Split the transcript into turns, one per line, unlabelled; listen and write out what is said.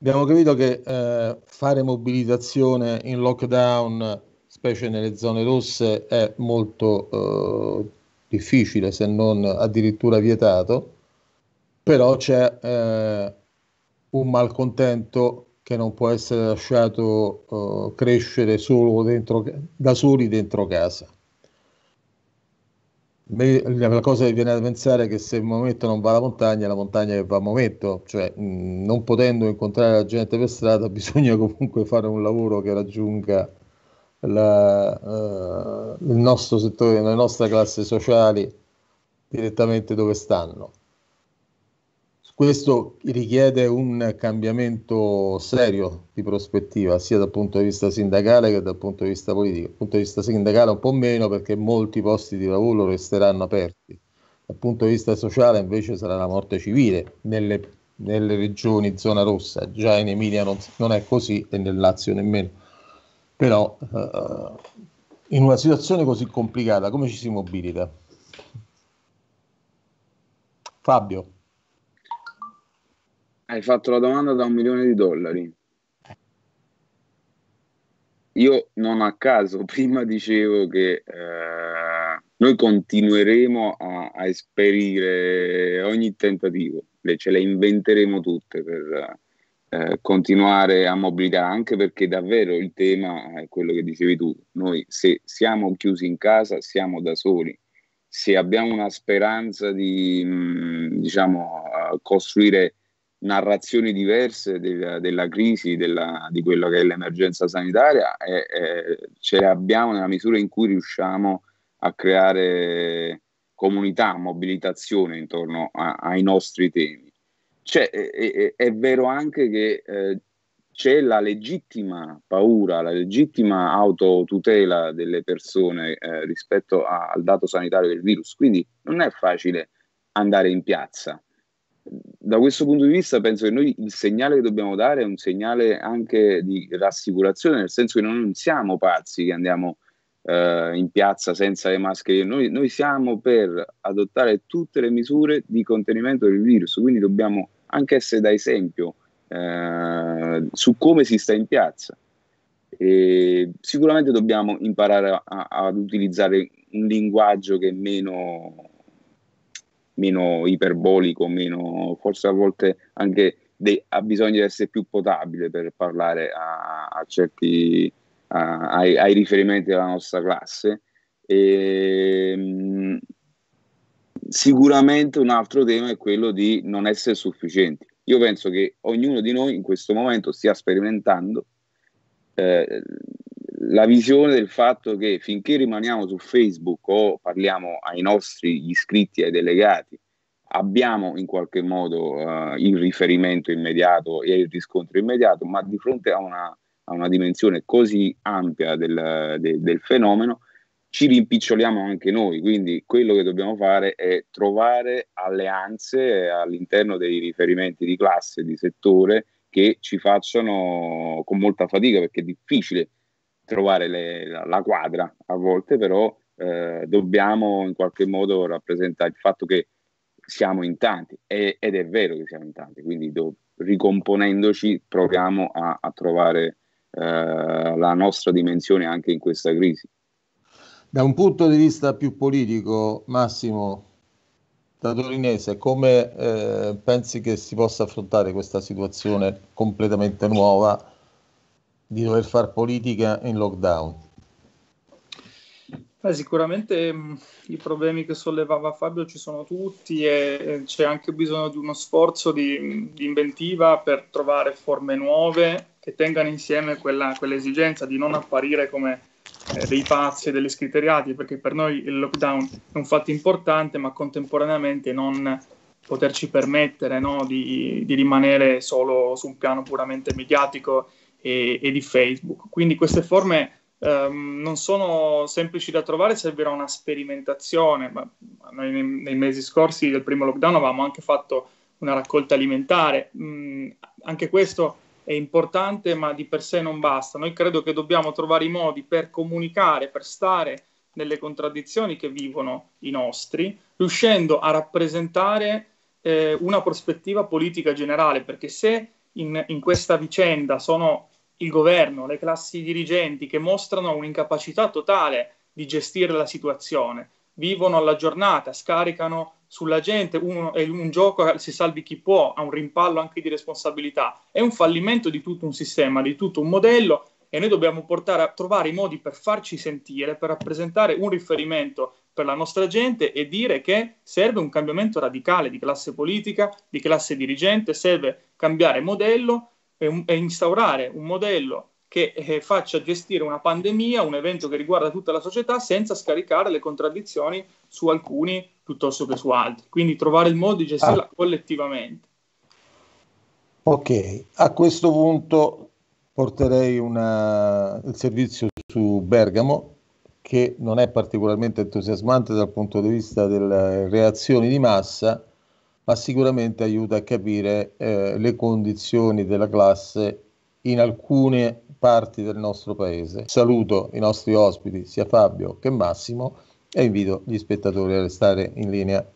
Abbiamo capito che eh, fare mobilitazione in lockdown, specie nelle zone rosse, è molto eh, difficile, se non addirittura vietato, però c'è eh, un malcontento che non può essere lasciato eh, crescere solo dentro, da soli dentro casa. La cosa che viene a pensare è che se Maometto non va alla montagna, è la montagna che va a Maometto, cioè mh, non potendo incontrare la gente per strada, bisogna comunque fare un lavoro che raggiunga la, uh, il nostro settore, le nostre classi sociali direttamente dove stanno. Questo richiede un cambiamento serio di prospettiva, sia dal punto di vista sindacale che dal punto di vista politico. Dal punto di vista sindacale un po' meno perché molti posti di lavoro resteranno aperti. Dal punto di vista sociale invece sarà la morte civile nelle, nelle regioni zona rossa. Già in Emilia non, non, è così e nel Lazio nemmeno. Però eh, in una situazione così complicata come ci si mobilita? Fabio
hai fatto la domanda da un milione di dollari. Io non a caso prima dicevo che eh,
noi continueremo
a, a, esperire ogni tentativo, le, ce le inventeremo tutte per eh, continuare a mobilitare, anche perché davvero il tema è quello che dicevi tu, noi se siamo chiusi in casa siamo da soli, se abbiamo una speranza di mh, mm, diciamo, eh, costruire narrazioni diverse de- della crisi, della, di quella che è l'emergenza sanitaria, e, e ce le abbiamo nella misura in cui riusciamo a creare comunità, mobilitazione intorno a, ai nostri temi. Cioè, è, è, è vero anche che eh, c'è la legittima paura, la legittima autotutela delle persone eh, rispetto a, al dato sanitario del virus, quindi non è facile andare in piazza da questo punto di vista penso che noi il segnale che dobbiamo dare è un segnale anche di rassicurazione, nel senso che noi non siamo pazzi che andiamo eh, in piazza senza le maschere, noi, noi, siamo per adottare tutte le misure di contenimento del virus, quindi dobbiamo anche essere da esempio eh, su come si sta in piazza. E sicuramente dobbiamo imparare a, a, ad utilizzare un linguaggio che è meno meno iperbolico, meno, forse a volte anche de- ha bisogno di essere più potabile per parlare a, a certi, a, ai, ai, riferimenti della nostra classe. E, ehm, sicuramente un altro tema è quello di non essere sufficienti. Io penso che ognuno di noi in questo momento stia sperimentando eh, la visione del fatto che finché rimaniamo su Facebook o parliamo ai nostri iscritti, ai delegati, abbiamo in qualche modo uh, il riferimento immediato e il riscontro immediato, ma di fronte a una, a una dimensione così ampia del, de, del fenomeno ci rimpiccioliamo anche noi, quindi quello che dobbiamo fare è trovare alleanze all'interno dei riferimenti di classe, di settore, che ci facciano con molta fatica perché è difficile trovare le, la, quadra a volte, però eh, dobbiamo in qualche modo rappresentare il fatto che siamo in tanti e, ed è vero che siamo in tanti, quindi do, ricomponendoci proviamo a, a trovare eh, la nostra dimensione anche in questa crisi.
Da un punto di vista più politico, Massimo, da Torinese, come eh, pensi che si possa affrontare questa situazione completamente nuova? di dover fare politica in lockdown?
Beh, sicuramente mh, mm, i problemi che sollevava Fabio ci sono tutti e, e c'è anche bisogno di uno sforzo di, mm, di, inventiva per trovare forme nuove che tengano insieme quella, quell'esigenza di non apparire come eh, dei pazzi e degli scriteriati, perché per noi il lockdown è un fatto importante, ma contemporaneamente non poterci permettere no, di, di rimanere solo su un piano puramente mediatico e, e di Facebook. Quindi queste forme um, non sono semplici da trovare, servirà una sperimentazione. Ma noi nei, nei, mesi scorsi del primo lockdown avevamo anche fatto una raccolta alimentare. Mm, anche questo è importante, ma di per sé non basta. Noi credo che dobbiamo trovare i modi per comunicare, per stare nelle contraddizioni che vivono i nostri, riuscendo a rappresentare eh, una prospettiva politica generale, perché se in, in questa vicenda sono il governo, le classi dirigenti che mostrano un'incapacità totale di gestire la situazione, vivono alla giornata, scaricano sulla gente uno, è un gioco si salvi chi può, ha un rimpallo anche di responsabilità, è un fallimento di tutto un sistema, di tutto un modello e noi dobbiamo portare a trovare i modi per farci sentire, per rappresentare un riferimento per la nostra gente e dire che serve un cambiamento radicale di classe politica, di classe dirigente, serve cambiare modello e, e instaurare un modello che eh, faccia gestire una pandemia, un evento che riguarda tutta la società, senza scaricare le contraddizioni su alcuni piuttosto che su altri. Quindi trovare il modo di gestirla ah. collettivamente.
Ok, a questo punto porterei una, il servizio su Bergamo che non è particolarmente entusiasmante dal punto di vista delle reazioni di massa, ma sicuramente aiuta a capire eh, le condizioni della classe in alcune parti del nostro paese. Saluto i nostri ospiti, sia Fabio che Massimo, e invito gli spettatori a restare in linea.